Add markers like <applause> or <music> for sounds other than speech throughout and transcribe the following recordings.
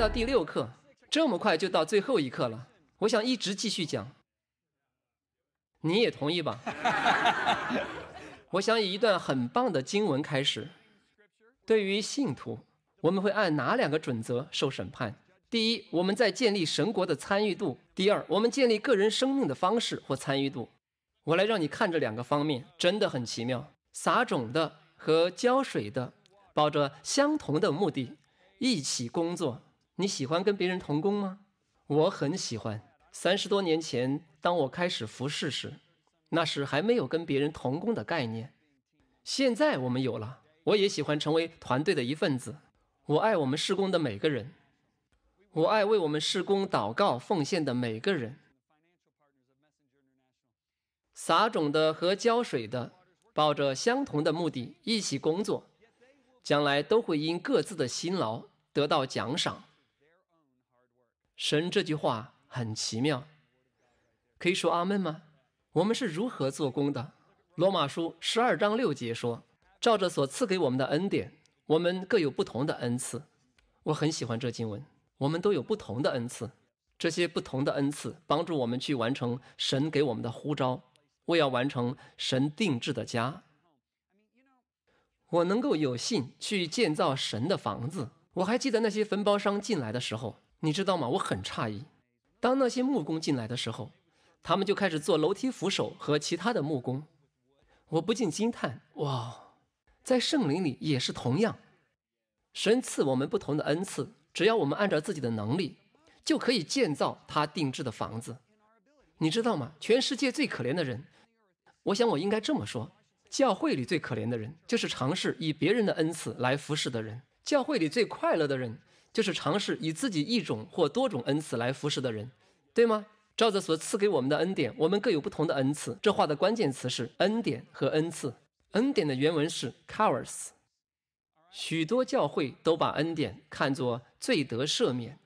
到第六课，这么快就到最后一课了。我想一直继续讲，你也同意吧？<laughs> 我想以一段很棒的经文开始。对于信徒，我们会按哪两个准则受审判？第一，我们在建立神国的参与度；第二，我们建立个人生命的方式或参与度。我来让你看这两个方面，真的很奇妙。撒种的和浇水的，抱着相同的目的一起工作。你喜欢跟别人同工吗？我很喜欢。三十多年前，当我开始服侍时，那时还没有跟别人同工的概念。现在我们有了，我也喜欢成为团队的一份子。我爱我们施工的每个人，我爱为我们施工祷告奉献的每个人。撒种的和浇水的，抱着相同的目的一起工作，将来都会因各自的辛劳得到奖赏。神这句话很奇妙，可以说阿门吗？我们是如何做工的？罗马书十二章六节说：“照着所赐给我们的恩典，我们各有不同的恩赐。”我很喜欢这经文。我们都有不同的恩赐，这些不同的恩赐帮助我们去完成神给我们的呼召。我要完成神定制的家，我能够有幸去建造神的房子。我还记得那些坟包商进来的时候。你知道吗？我很诧异，当那些木工进来的时候，他们就开始做楼梯扶手和其他的木工。我不禁惊叹：哇，在圣灵里也是同样，神赐我们不同的恩赐，只要我们按照自己的能力，就可以建造他定制的房子。你知道吗？全世界最可怜的人，我想我应该这么说：教会里最可怜的人，就是尝试以别人的恩赐来服侍的人；教会里最快乐的人。就是尝试以自己一种或多种恩赐来服侍的人，对吗？照着所赐给我们的恩典，我们各有不同的恩赐。这话的关键词是恩典和恩赐。恩典的原文是 c o e r s 许多教会都把恩典看作罪得赦免、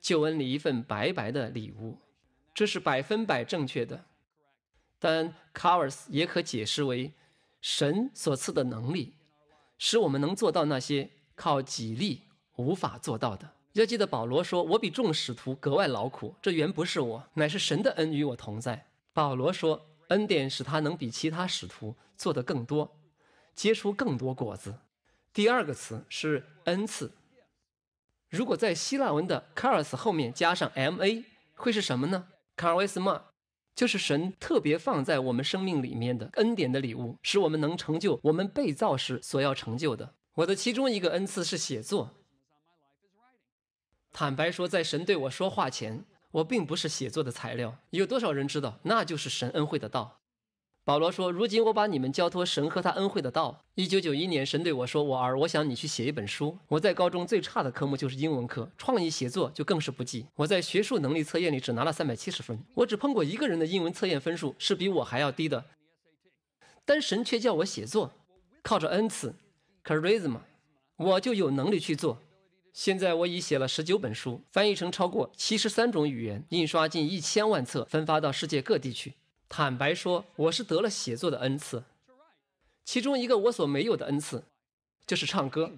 救恩里一份白白的礼物，这是百分百正确的。但 c o e r s 也可解释为神所赐的能力，使我们能做到那些靠己力。无法做到的。要记得，保罗说：“我比众使徒格外劳苦，这原不是我，乃是神的恩与我同在。”保罗说，恩典使他能比其他使徒做得更多，结出更多果子。第二个词是恩赐。如果在希腊文的 c a r s 后面加上 ma，会是什么呢？carisma 就是神特别放在我们生命里面的恩典的礼物，使我们能成就我们被造时所要成就的。我的其中一个恩赐是写作。坦白说，在神对我说话前，我并不是写作的材料。有多少人知道，那就是神恩惠的道？保罗说：“如今我把你们交托神和他恩惠的道。”一九九一年，神对我说：“我儿，我想你去写一本书。”我在高中最差的科目就是英文课，创意写作就更是不济。我在学术能力测验里只拿了三百七十分，我只碰过一个人的英文测验分数是比我还要低的。但神却叫我写作，靠着恩赐，charisma，我就有能力去做。现在我已写了十九本书，翻译成超过七十三种语言，印刷近一千万册，分发到世界各地去。坦白说，我是得了写作的恩赐，其中一个我所没有的恩赐，就是唱歌。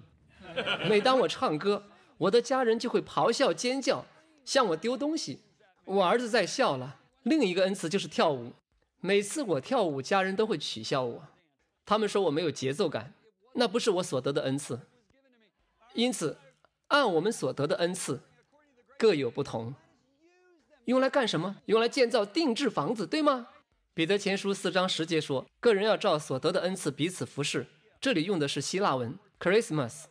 每当我唱歌，我的家人就会咆哮尖叫，向我丢东西。我儿子在笑了。另一个恩赐就是跳舞，每次我跳舞，家人都会取笑我，他们说我没有节奏感，那不是我所得的恩赐。因此。按我们所得的恩赐，各有不同，用来干什么？用来建造定制房子，对吗？彼得前书四章十节说：“个人要照所得的恩赐彼此服侍。”这里用的是希腊文 “Christmas”。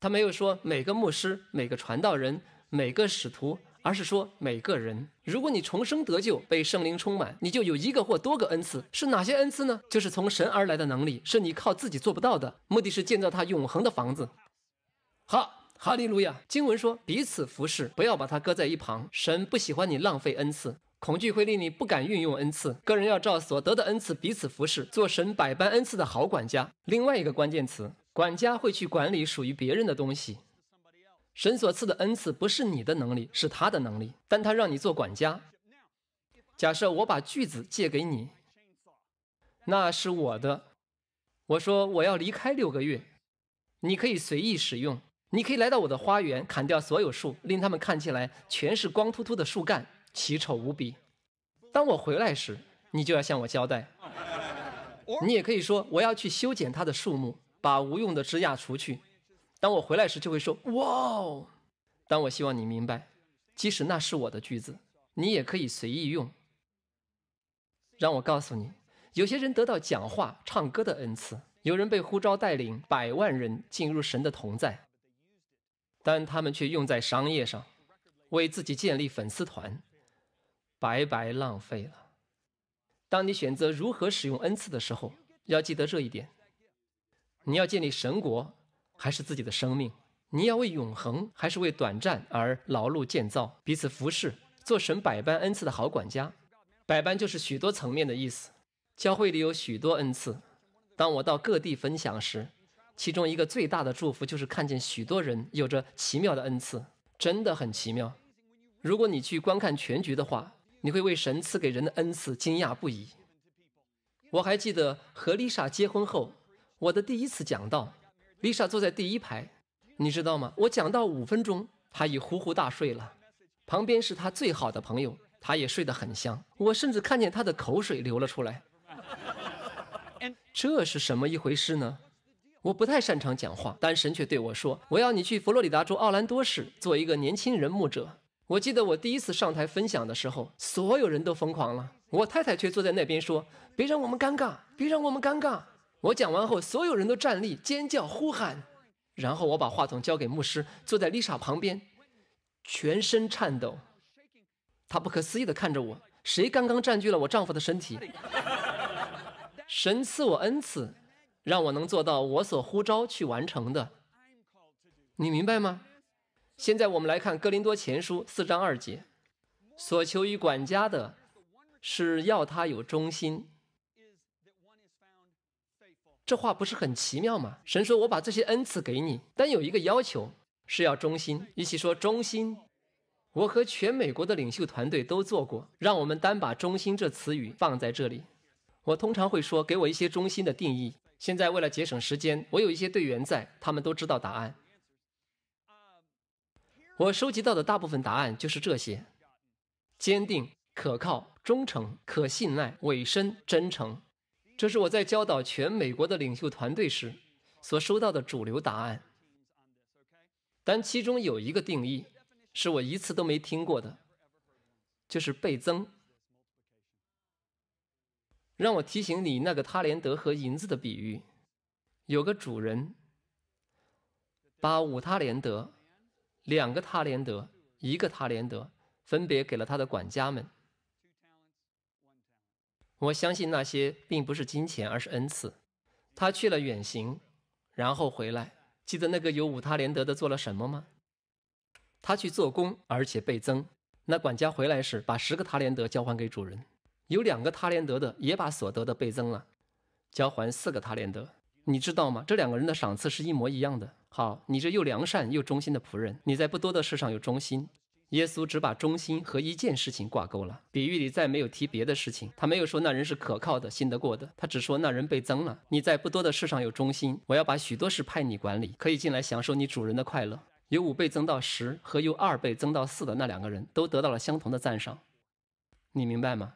他没有说每个牧师、每个传道人、每个使徒，而是说每个人。如果你重生得救，被圣灵充满，你就有一个或多个恩赐。是哪些恩赐呢？就是从神而来的能力，是你靠自己做不到的。目的是建造他永恒的房子。好。哈利路亚！经文说：“彼此服侍，不要把它搁在一旁。神不喜欢你浪费恩赐，恐惧会令你不敢运用恩赐。个人要照所得的恩赐彼此服侍，做神百般恩赐的好管家。”另外一个关键词，管家会去管理属于别人的东西。神所赐的恩赐不是你的能力，是他的能力，但他让你做管家。假设我把锯子借给你，那是我的。我说我要离开六个月，你可以随意使用。你可以来到我的花园，砍掉所有树，令它们看起来全是光秃秃的树干，奇丑无比。当我回来时，你就要向我交代。你也可以说我要去修剪它的树木，把无用的枝桠除去。当我回来时，就会说哇。哦！”但我希望你明白，即使那是我的句子，你也可以随意用。让我告诉你，有些人得到讲话、唱歌的恩赐，有人被呼召带领百万人进入神的同在。但他们却用在商业上，为自己建立粉丝团，白白浪费了。当你选择如何使用恩赐的时候，要记得这一点：你要建立神国，还是自己的生命？你要为永恒，还是为短暂而劳碌建造？彼此服侍，做神百般恩赐的好管家。百般就是许多层面的意思。教会里有许多恩赐。当我到各地分享时。其中一个最大的祝福就是看见许多人有着奇妙的恩赐，真的很奇妙。如果你去观看全局的话，你会为神赐给人的恩赐惊讶不已。我还记得和丽莎结婚后，我的第一次讲道，丽莎坐在第一排，你知道吗？我讲到五分钟，她已呼呼大睡了。旁边是她最好的朋友，她也睡得很香。我甚至看见她的口水流了出来。<laughs> 这是什么一回事呢？我不太擅长讲话，但神却对我说：“我要你去佛罗里达州奥兰多市做一个年轻人牧者。”我记得我第一次上台分享的时候，所有人都疯狂了。我太太却坐在那边说：“别让我们尴尬，别让我们尴尬。”我讲完后，所有人都站立尖叫呼喊。然后我把话筒交给牧师，坐在丽莎旁边，全身颤抖。她不可思议地看着我：“谁刚刚占据了我丈夫的身体？” <laughs> 神赐我恩赐。让我能做到我所呼召去完成的，你明白吗？现在我们来看《哥林多前书》四章二节，所求于管家的是要他有忠心。这话不是很奇妙吗？神说：“我把这些恩赐给你，但有一个要求，是要忠心。”与其说忠心，我和全美国的领袖团队都做过。让我们单把“忠心”这词语放在这里。我通常会说：“给我一些忠心的定义。”现在为了节省时间，我有一些队员在，他们都知道答案。我收集到的大部分答案就是这些：坚定、可靠、忠诚、可信赖、委身、真诚。这是我在教导全美国的领袖团队时所收到的主流答案。但其中有一个定义是我一次都没听过的，就是倍增。让我提醒你那个塔连德和银子的比喻，有个主人把五塔连德、两个塔连德、一个塔连德分别给了他的管家们。我相信那些并不是金钱，而是恩赐。他去了远行，然后回来。记得那个有五塔连德的做了什么吗？他去做工，而且倍增。那管家回来时，把十个塔连德交还给主人。有两个他连得的，也把所得的倍增了，交还四个他连得。你知道吗？这两个人的赏赐是一模一样的。好，你这又良善又忠心的仆人，你在不多的事上有忠心。耶稣只把忠心和一件事情挂钩了，比喻里再没有提别的事情。他没有说那人是可靠的、信得过的，他只说那人倍增了。你在不多的事上有忠心，我要把许多事派你管理，可以进来享受你主人的快乐。由五倍增到十和由二倍增到四的那两个人，都得到了相同的赞赏。你明白吗？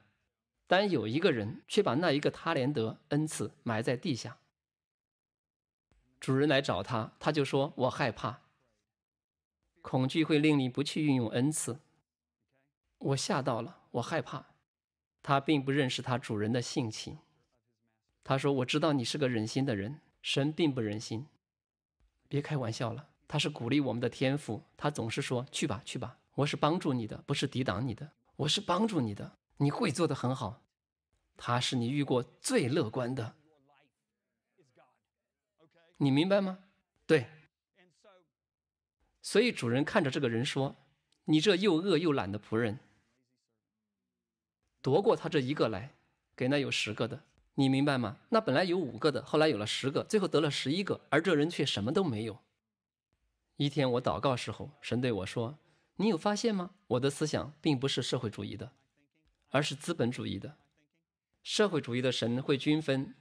但有一个人却把那一个他连德恩赐埋在地下。主人来找他，他就说：“我害怕，恐惧会令你不去运用恩赐。我吓到了，我害怕。”他并不认识他主人的性情。他说：“我知道你是个忍心的人，神并不忍心。别开玩笑了，他是鼓励我们的天赋。他总是说：‘去吧，去吧。我是帮助你的，不是抵挡你的。我是帮助你的。’”你会做得很好，他是你遇过最乐观的，你明白吗？对，所以主人看着这个人说：“你这又饿又懒的仆人，夺过他这一个来，给那有十个的，你明白吗？那本来有五个的，后来有了十个，最后得了十一个，而这人却什么都没有。”一天我祷告时候，神对我说：“你有发现吗？我的思想并不是社会主义的。”而是资本主义的，社会主义的神会均分，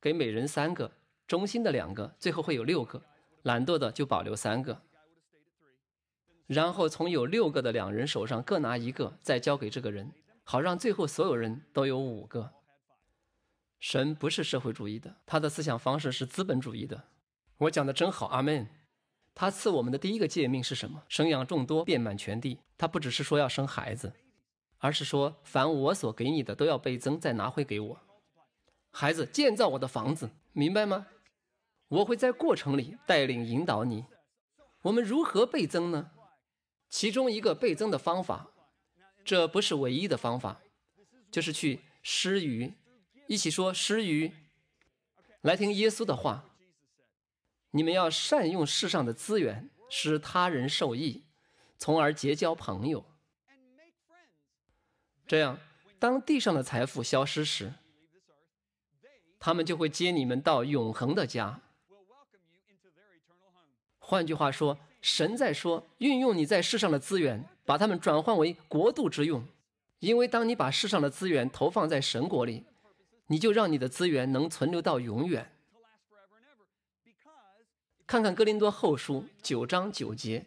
给每人三个，忠心的两个，最后会有六个，懒惰的就保留三个，然后从有六个的两人手上各拿一个，再交给这个人，好让最后所有人都有五个。神不是社会主义的，他的思想方式是资本主义的。我讲的真好，阿门。他赐我们的第一个诫命是什么？生养众多，遍满全地。他不只是说要生孩子。而是说，凡我所给你的，都要倍增，再拿回给我。孩子，建造我的房子，明白吗？我会在过程里带领引导你。我们如何倍增呢？其中一个倍增的方法，这不是唯一的方法，就是去施予。一起说施予，来听耶稣的话：你们要善用世上的资源，使他人受益，从而结交朋友。这样，当地上的财富消失时，他们就会接你们到永恒的家。换句话说，神在说：运用你在世上的资源，把它们转换为国度之用。因为当你把世上的资源投放在神国里，你就让你的资源能存留到永远。看看哥林多后书九章九节，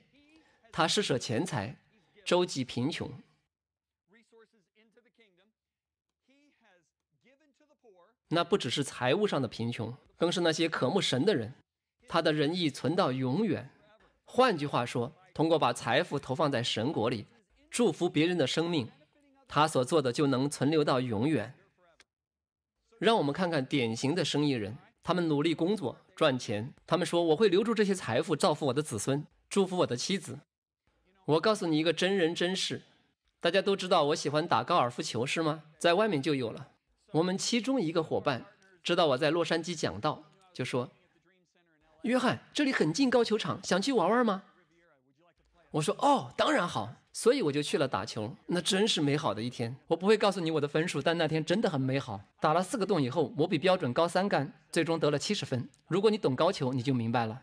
他施舍钱财，周济贫穷。那不只是财务上的贫穷，更是那些渴慕神的人，他的仁义存到永远。换句话说，通过把财富投放在神国里，祝福别人的生命，他所做的就能存留到永远。让我们看看典型的生意人，他们努力工作赚钱，他们说我会留住这些财富，造福我的子孙，祝福我的妻子。我告诉你一个真人真事，大家都知道我喜欢打高尔夫球，是吗？在外面就有了。我们其中一个伙伴知道我在洛杉矶讲道，就说：“约翰，这里很近高球场，想去玩玩吗？”我说：“哦，当然好。”所以我就去了打球。那真是美好的一天。我不会告诉你我的分数，但那天真的很美好。打了四个洞以后，我比标准高三杆，最终得了七十分。如果你懂高球，你就明白了。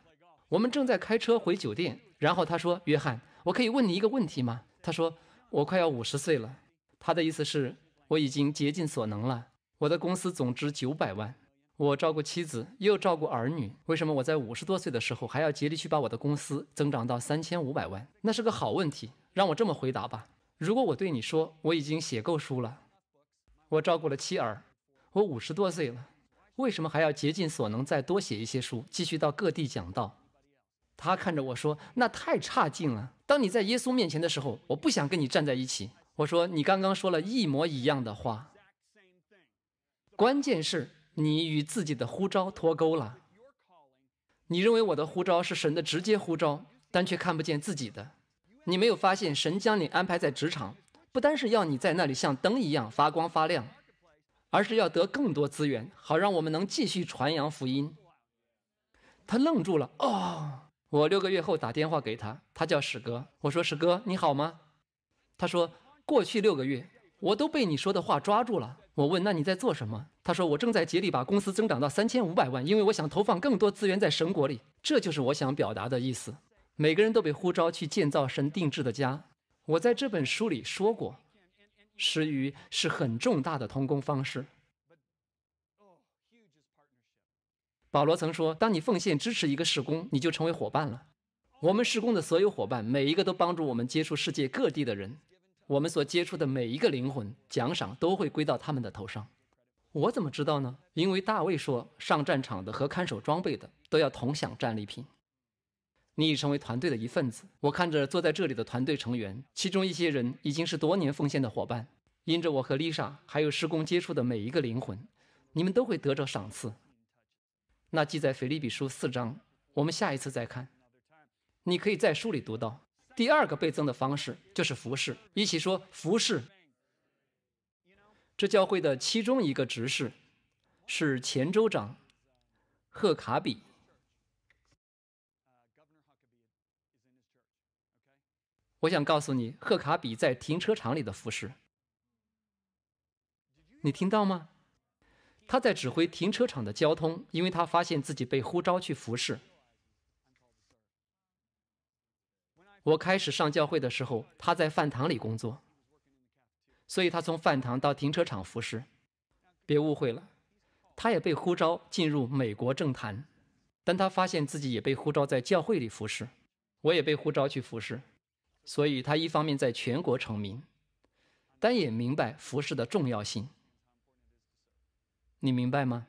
我们正在开车回酒店，然后他说：“约翰，我可以问你一个问题吗？”他说：“我快要五十岁了。”他的意思是，我已经竭尽所能了。我的公司总值九百万，我照顾妻子又照顾儿女，为什么我在五十多岁的时候还要竭力去把我的公司增长到三千五百万？那是个好问题，让我这么回答吧。如果我对你说我已经写够书了，我照顾了妻儿，我五十多岁了，为什么还要竭尽所能再多写一些书，继续到各地讲道？他看着我说：“那太差劲了。当你在耶稣面前的时候，我不想跟你站在一起。”我说：“你刚刚说了一模一样的话。”关键是你与自己的呼召脱钩了。你认为我的呼召是神的直接呼召，但却看不见自己的。你没有发现神将你安排在职场，不单是要你在那里像灯一样发光发亮，而是要得更多资源，好让我们能继续传扬福音。他愣住了。哦，我六个月后打电话给他，他叫史哥。我说：“史哥，你好吗？”他说：“过去六个月，我都被你说的话抓住了。”我问：“那你在做什么？”他说：“我正在竭力把公司增长到三千五百万，因为我想投放更多资源在神国里。”这就是我想表达的意思。每个人都被呼召去建造神定制的家。我在这本书里说过，食鱼是很重大的同工方式。保罗曾说：“当你奉献支持一个事工，你就成为伙伴了。”我们施工的所有伙伴，每一个都帮助我们接触世界各地的人。我们所接触的每一个灵魂，奖赏都会归到他们的头上。我怎么知道呢？因为大卫说，上战场的和看守装备的都要同享战利品。你已成为团队的一份子。我看着坐在这里的团队成员，其中一些人已经是多年奉献的伙伴。因着我和丽莎还有施工接触的每一个灵魂，你们都会得着赏赐。那记在腓立比书四章，我们下一次再看。你可以在书里读到。第二个倍增的方式就是服侍。一起说服侍。这教会的其中一个执事是前州长赫卡比。我想告诉你，赫卡比在停车场里的服饰。你听到吗？他在指挥停车场的交通，因为他发现自己被呼召去服侍。我开始上教会的时候，他在饭堂里工作，所以他从饭堂到停车场服侍。别误会了，他也被呼召进入美国政坛，但他发现自己也被呼召在教会里服侍。我也被呼召去服侍，所以，他一方面在全国成名，但也明白服侍的重要性。你明白吗？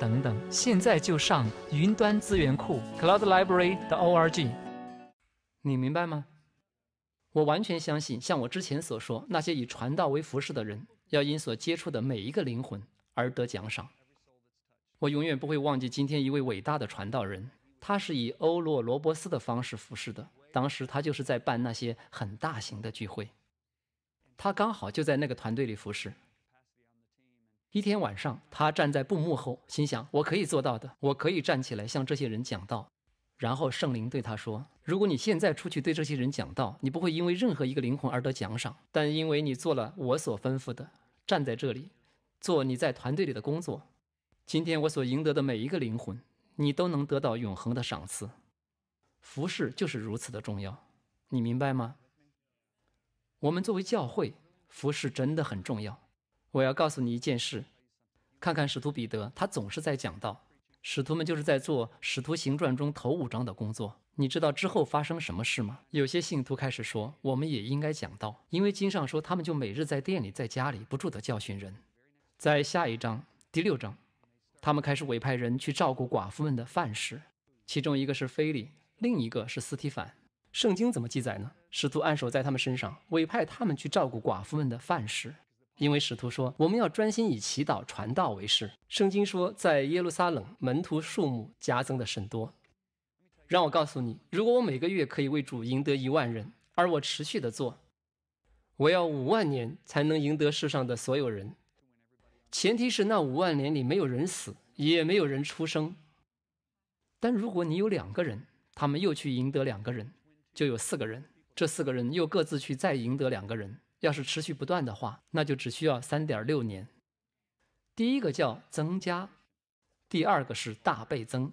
等等，现在就上云端资源库 （Cloud Library） 的 org，你明白吗？我完全相信，像我之前所说，那些以传道为服饰的人，要因所接触的每一个灵魂而得奖赏。我永远不会忘记今天一位伟大的传道人，他是以欧洛罗伯斯的方式服侍的。当时他就是在办那些很大型的聚会，他刚好就在那个团队里服侍。一天晚上，他站在布幕后，心想：“我可以做到的，我可以站起来向这些人讲道。”然后圣灵对他说：“如果你现在出去对这些人讲道，你不会因为任何一个灵魂而得奖赏；但因为你做了我所吩咐的，站在这里，做你在团队里的工作，今天我所赢得的每一个灵魂，你都能得到永恒的赏赐。服侍就是如此的重要，你明白吗？我们作为教会，服侍真的很重要。”我要告诉你一件事，看看使徒彼得，他总是在讲道。使徒们就是在做《使徒行传》中头五章的工作。你知道之后发生什么事吗？有些信徒开始说，我们也应该讲道，因为经上说他们就每日在店里，在家里不住地教训人。在下一章第六章，他们开始委派人去照顾寡妇们的饭食，其中一个是腓利，另一个是斯提凡。圣经怎么记载呢？使徒按手在他们身上，委派他们去照顾寡妇们的饭食。因为使徒说，我们要专心以祈祷、传道为事。圣经说，在耶路撒冷，门徒数目加增的甚多。让我告诉你，如果我每个月可以为主赢得一万人，而我持续的做，我要五万年才能赢得世上的所有人。前提是那五万年里没有人死，也没有人出生。但如果你有两个人，他们又去赢得两个人，就有四个人。这四个人又各自去再赢得两个人。要是持续不断的话，那就只需要三点六年。第一个叫增加，第二个是大倍增。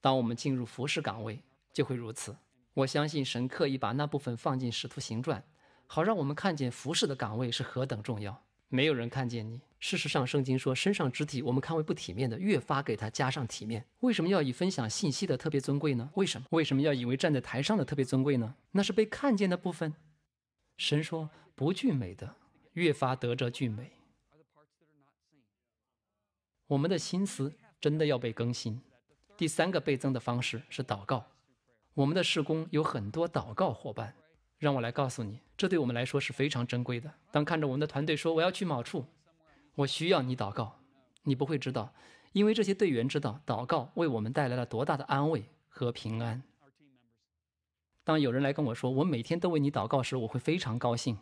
当我们进入服饰岗位，就会如此。我相信神刻意把那部分放进《使徒行传》，好让我们看见服饰的岗位是何等重要。没有人看见你。事实上，圣经说：“身上肢体，我们看为不体面的，越发给他加上体面。”为什么要以分享信息的特别尊贵呢？为什么？为什么要以为站在台上的特别尊贵呢？那是被看见的部分。神说。不具美的越发得着俊美，我们的心思真的要被更新。第三个倍增的方式是祷告。我们的事工有很多祷告伙伴，让我来告诉你，这对我们来说是非常珍贵的。当看着我们的团队说“我要去某处”，我需要你祷告，你不会知道，因为这些队员知道祷告为我们带来了多大的安慰和平安。当有人来跟我说“我每天都为你祷告”时，我会非常高兴。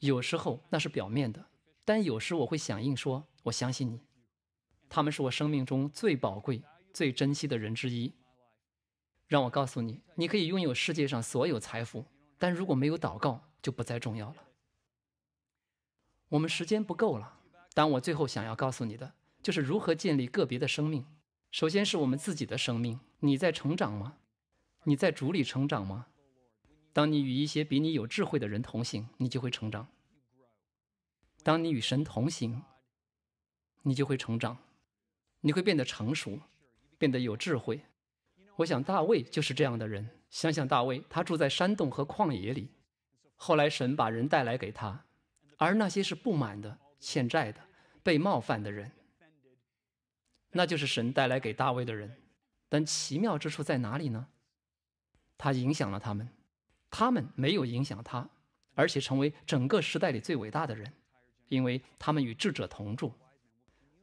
有时候那是表面的，但有时我会响应说：“我相信你。”他们是我生命中最宝贵、最珍惜的人之一。让我告诉你，你可以拥有世界上所有财富，但如果没有祷告，就不再重要了。我们时间不够了。但我最后想要告诉你的，就是如何建立个别的生命。首先是我们自己的生命。你在成长吗？你在主里成长吗？当你与一些比你有智慧的人同行，你就会成长；当你与神同行，你就会成长，你会变得成熟，变得有智慧。我想大卫就是这样的人。想想大卫，他住在山洞和旷野里，后来神把人带来给他，而那些是不满的、欠债的、被冒犯的人，那就是神带来给大卫的人。但奇妙之处在哪里呢？他影响了他们。他们没有影响他，而且成为整个时代里最伟大的人，因为他们与智者同住。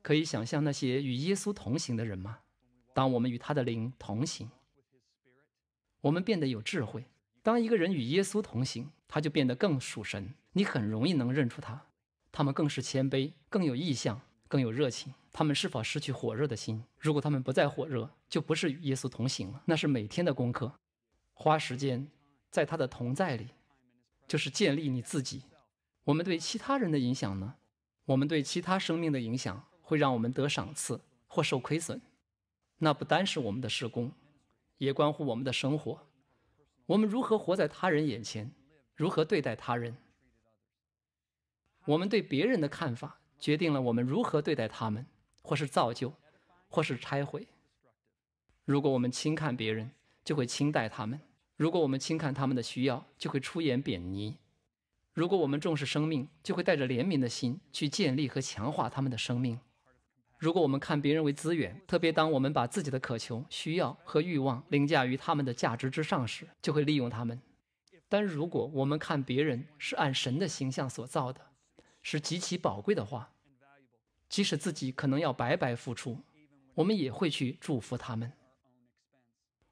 可以想象那些与耶稣同行的人吗？当我们与他的灵同行，我们变得有智慧。当一个人与耶稣同行，他就变得更属神。你很容易能认出他。他们更是谦卑，更有意向，更有热情。他们是否失去火热的心？如果他们不再火热，就不是与耶稣同行了。那是每天的功课，花时间。在他的同在里，就是建立你自己。我们对其他人的影响呢？我们对其他生命的影响，会让我们得赏赐或受亏损。那不单是我们的施工，也关乎我们的生活。我们如何活在他人眼前，如何对待他人？我们对别人的看法，决定了我们如何对待他们，或是造就，或是拆毁。如果我们轻看别人，就会轻待他们。如果我们轻看他们的需要，就会出言贬低；如果我们重视生命，就会带着怜悯的心去建立和强化他们的生命；如果我们看别人为资源，特别当我们把自己的渴求、需要和欲望凌驾于他们的价值之上时，就会利用他们；但如果我们看别人是按神的形象所造的，是极其宝贵的话，即使自己可能要白白付出，我们也会去祝福他们。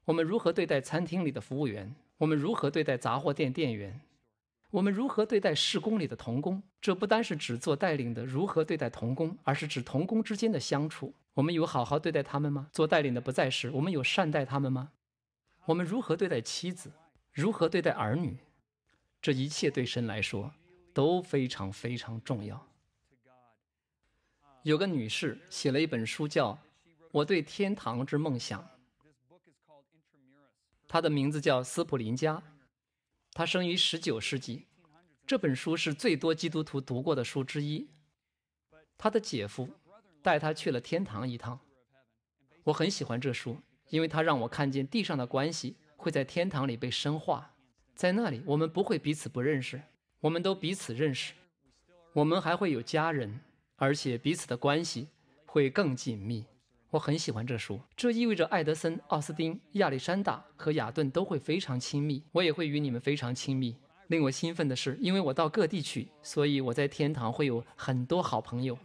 我们如何对待餐厅里的服务员？我们如何对待杂货店店员？我们如何对待市工里的童工？这不单是指做带领的如何对待童工，而是指童工之间的相处。我们有好好对待他们吗？做带领的不在时，我们有善待他们吗？我们如何对待妻子？如何对待儿女？这一切对神来说都非常非常重要。有个女士写了一本书，叫《我对天堂之梦想》。他的名字叫斯普林加，他生于19世纪。这本书是最多基督徒读过的书之一。他的姐夫带他去了天堂一趟。我很喜欢这书，因为它让我看见地上的关系会在天堂里被深化。在那里，我们不会彼此不认识，我们都彼此认识。我们还会有家人，而且彼此的关系会更紧密。我很喜欢这书，这意味着爱德森、奥斯丁、亚历山大和雅顿都会非常亲密，我也会与你们非常亲密。令我兴奋的是，因为我到各地去，所以我在天堂会有很多好朋友。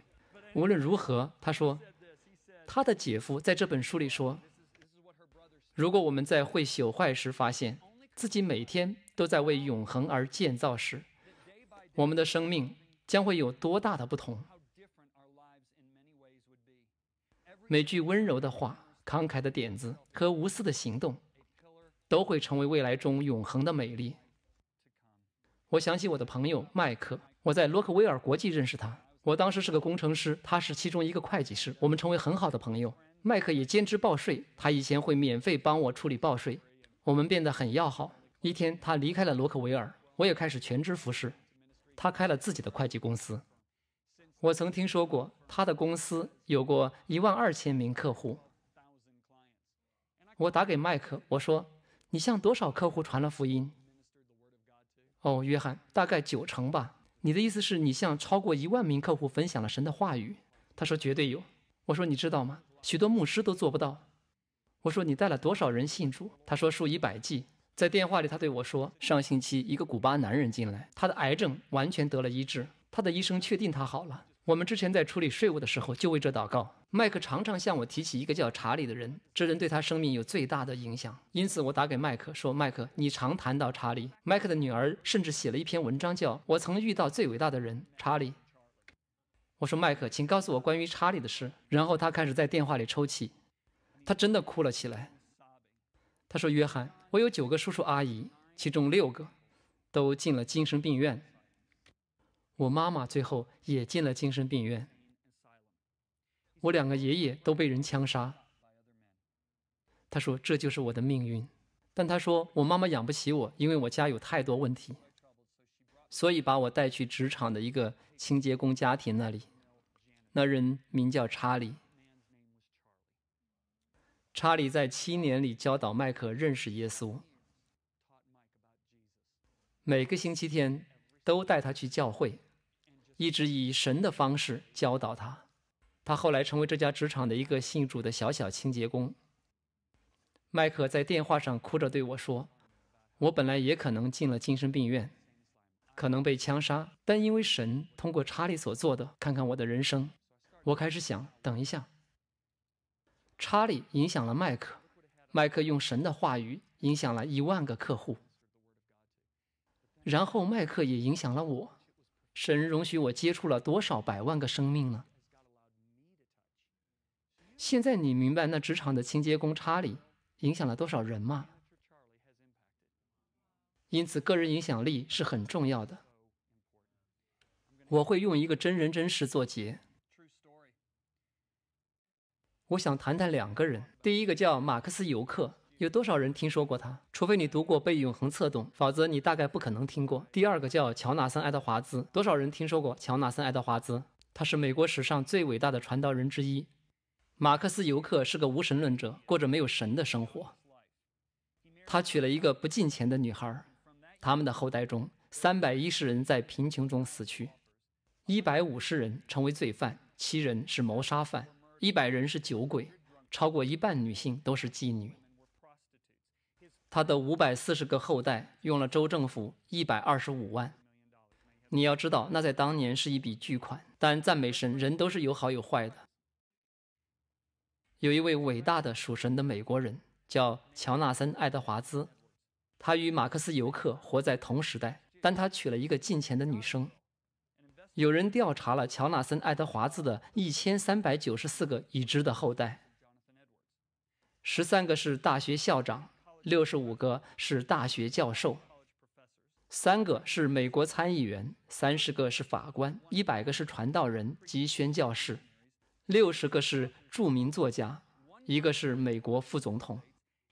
无论如何，他说，他的姐夫在这本书里说，如果我们在会朽坏时发现自己每天都在为永恒而建造时，我们的生命将会有多大的不同。每句温柔的话、慷慨的点子和无私的行动，都会成为未来中永恒的美丽。我想起我的朋友麦克，我在罗克威尔国际认识他。我当时是个工程师，他是其中一个会计师，我们成为很好的朋友。麦克也兼职报税，他以前会免费帮我处理报税，我们变得很要好。一天，他离开了罗克威尔，我也开始全职服侍。他开了自己的会计公司。我曾听说过他的公司有过一万二千名客户。我打给麦克，我说：“你向多少客户传了福音？”哦，约翰，大概九成吧。你的意思是你向超过一万名客户分享了神的话语？他说绝对有。我说你知道吗？许多牧师都做不到。我说你带了多少人信主？他说数以百计。在电话里，他对我说：“上星期一个古巴男人进来，他的癌症完全得了医治，他的医生确定他好了。”我们之前在处理税务的时候就为这祷告。麦克常常向我提起一个叫查理的人，这人对他生命有最大的影响。因此，我打给麦克说：“麦克，你常谈到查理。”麦克的女儿甚至写了一篇文章，叫我曾遇到最伟大的人查理。我说：“麦克，请告诉我关于查理的事。”然后他开始在电话里抽泣，他真的哭了起来。他说：“约翰，我有九个叔叔阿姨，其中六个都进了精神病院。”我妈妈最后也进了精神病院。我两个爷爷都被人枪杀。他说：“这就是我的命运。”但他说：“我妈妈养不起我，因为我家有太多问题，所以把我带去职场的一个清洁工家庭那里。那人名叫查理。查理在七年里教导麦克认识耶稣。每个星期天。”都带他去教会，一直以神的方式教导他。他后来成为这家职场的一个信主的小小清洁工。麦克在电话上哭着对我说：“我本来也可能进了精神病院，可能被枪杀，但因为神通过查理所做的，看看我的人生。”我开始想，等一下，查理影响了麦克，麦克用神的话语影响了一万个客户。然后，麦克也影响了我。神容许我接触了多少百万个生命呢？现在你明白那职场的清洁工查理影响了多少人吗？因此，个人影响力是很重要的。我会用一个真人真事做结。我想谈谈两个人，第一个叫马克思·尤克。有多少人听说过他？除非你读过《被永恒策动》，否则你大概不可能听过。第二个叫乔纳森·爱德华兹，多少人听说过乔纳森·爱德华兹？他是美国史上最伟大的传道人之一。马克思·尤克是个无神论者，过着没有神的生活。他娶了一个不进钱的女孩，他们的后代中，三百一十人在贫穷中死去，一百五十人成为罪犯，七人是谋杀犯，一百人是酒鬼，超过一半女性都是妓女。他的五百四十个后代用了州政府一百二十五万。你要知道，那在当年是一笔巨款。但赞美神，人都是有好有坏的。有一位伟大的属神的美国人叫乔纳森·爱德华兹，他与马克思·尤克活在同时代。但他娶了一个近钱的女生。有人调查了乔纳森·爱德华兹的一千三百九十四个已知的后代，十三个是大学校长。六十五个是大学教授，三个是美国参议员，三十个是法官，一百个是传道人及宣教士，六十个是著名作家，一个是美国副总统，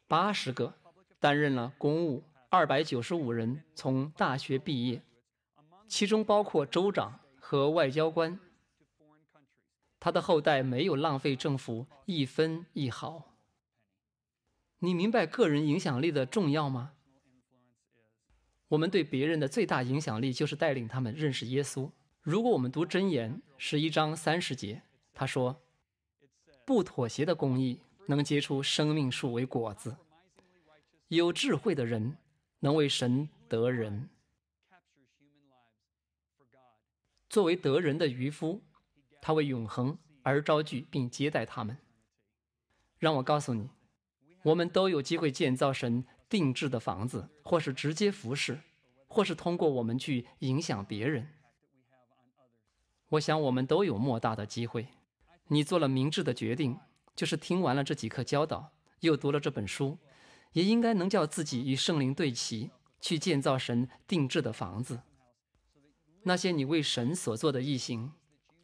八十个担任了公务。二百九十五人从大学毕业，其中包括州长和外交官。他的后代没有浪费政府一分一毫。你明白个人影响力的重要吗？我们对别人的最大影响力就是带领他们认识耶稣。如果我们读箴言十一章三十节，他说：“不妥协的公义能结出生命树为果子，有智慧的人能为神得人。作为得人的渔夫，他为永恒而招聚并接待他们。让我告诉你。”我们都有机会建造神定制的房子，或是直接服侍，或是通过我们去影响别人。我想我们都有莫大的机会。你做了明智的决定，就是听完了这几课教导，又读了这本书，也应该能叫自己与圣灵对齐，去建造神定制的房子。那些你为神所做的异行，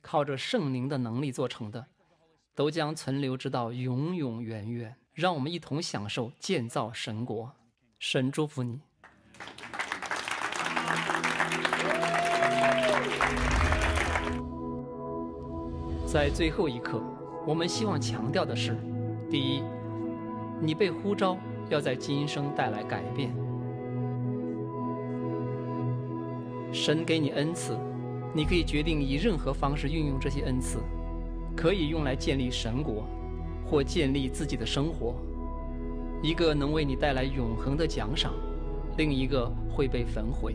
靠着圣灵的能力做成的，都将存留直到永永远远。让我们一同享受建造神国，神祝福你。在最后一刻，我们希望强调的是：第一，你被呼召要在今生带来改变。神给你恩赐，你可以决定以任何方式运用这些恩赐，可以用来建立神国。或建立自己的生活，一个能为你带来永恒的奖赏，另一个会被焚毁。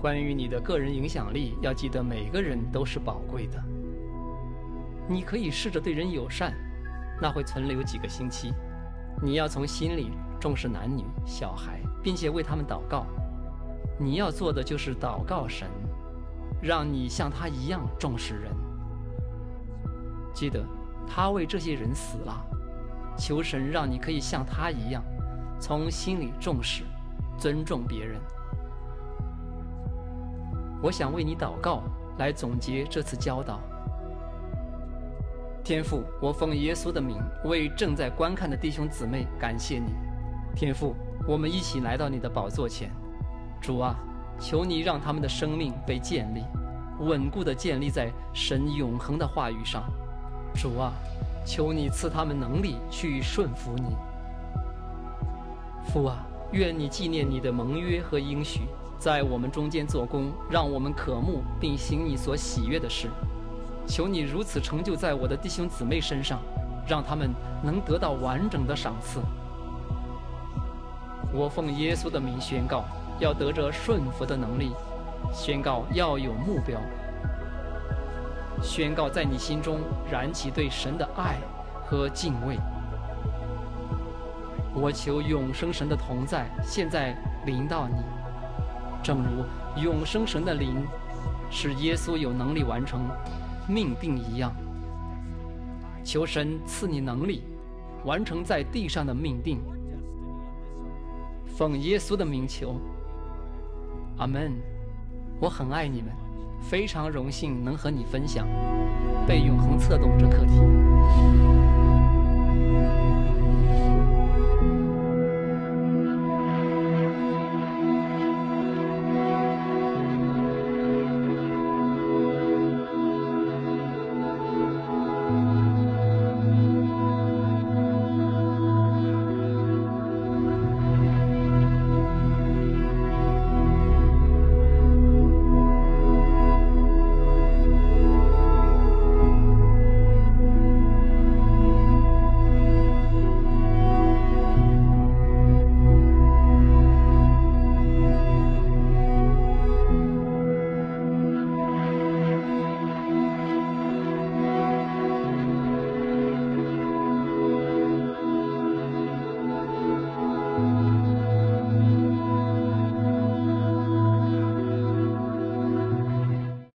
关于你的个人影响力，要记得每个人都是宝贵的。你可以试着对人友善，那会存留几个星期。你要从心里重视男女、小孩，并且为他们祷告。你要做的就是祷告神，让你像他一样重视人。记得。他为这些人死了，求神让你可以像他一样，从心里重视、尊重别人。我想为你祷告，来总结这次教导。天父，我奉耶稣的名，为正在观看的弟兄姊妹感谢你。天父，我们一起来到你的宝座前，主啊，求你让他们的生命被建立，稳固地建立在神永恒的话语上。主啊，求你赐他们能力去顺服你。父啊，愿你纪念你的盟约和应许，在我们中间做工，让我们渴慕并行你所喜悦的事。求你如此成就在我的弟兄姊妹身上，让他们能得到完整的赏赐。我奉耶稣的名宣告，要得着顺服的能力；宣告要有目标。宣告在你心中燃起对神的爱和敬畏。我求永生神的同在现在临到你，正如永生神的灵使耶稣有能力完成命定一样。求神赐你能力，完成在地上的命定。奉耶稣的名求。阿门。我很爱你们。非常荣幸能和你分享被永恒策动这课题。